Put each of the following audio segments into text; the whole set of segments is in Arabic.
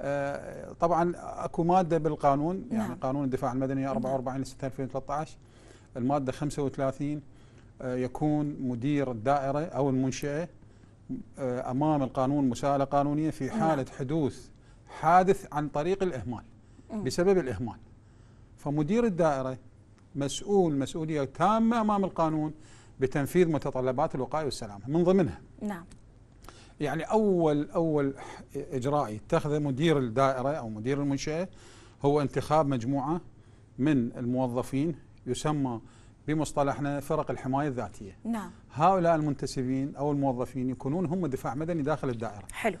آه، طبعا اكو ماده بالقانون يعني نعم. قانون الدفاع المدني 44 6 2013 الماده 35 آه، يكون مدير الدائره او المنشاه آه، امام القانون مساءله قانونيه في نعم. حاله نعم. حدوث حادث عن طريق الاهمال إيه. بسبب الاهمال فمدير الدائره مسؤول مسؤوليه تامه امام القانون بتنفيذ متطلبات الوقايه والسلامه من ضمنها نعم يعني اول اول اجراء يتخذه مدير الدائره او مدير المنشاه هو انتخاب مجموعه من الموظفين يسمى بمصطلحنا فرق الحمايه الذاتيه. نعم. هؤلاء المنتسبين او الموظفين يكونون هم دفاع مدني داخل الدائره. حلو.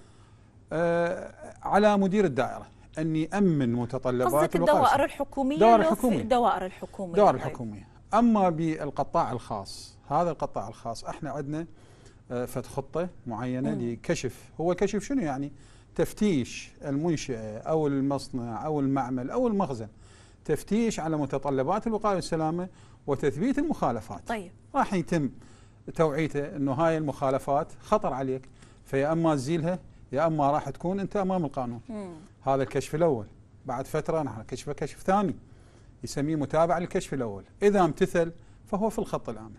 آه على مدير الدائره ان يامن متطلبات قصدك الدوائر الحكوميه الدوائر الحكوميه الدوائر الحكوميه الدوائر طيب. الحكوميه اما بالقطاع الخاص هذا القطاع الخاص احنا عندنا آه، فت خطه معينه مم. لكشف هو كشف شنو يعني تفتيش المنشاه او المصنع او المعمل او المخزن تفتيش على متطلبات الوقايه والسلامه وتثبيت المخالفات طيب راح يتم توعيته انه هاي المخالفات خطر عليك فيا اما تزيلها يا اما راح تكون انت امام القانون مم. هذا الكشف الاول بعد فتره نحن كشف كشف ثاني يسميه متابعه للكشف الاول اذا امتثل فهو في الخط الامن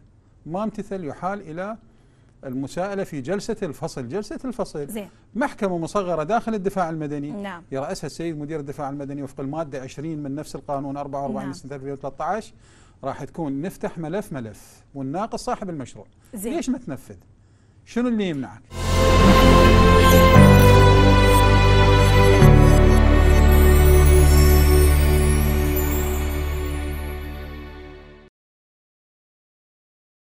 ما امتثل يحال الى المساءلة في جلسة الفصل جلسة الفصل زي. محكمة مصغرة داخل الدفاع المدني نعم. يرأسها السيد مدير الدفاع المدني وفق المادة 20 من نفس القانون 44 نعم. سنة 2013 راح تكون نفتح ملف ملف والناقص صاحب المشروع زي. ليش ما تنفذ شنو اللي يمنعك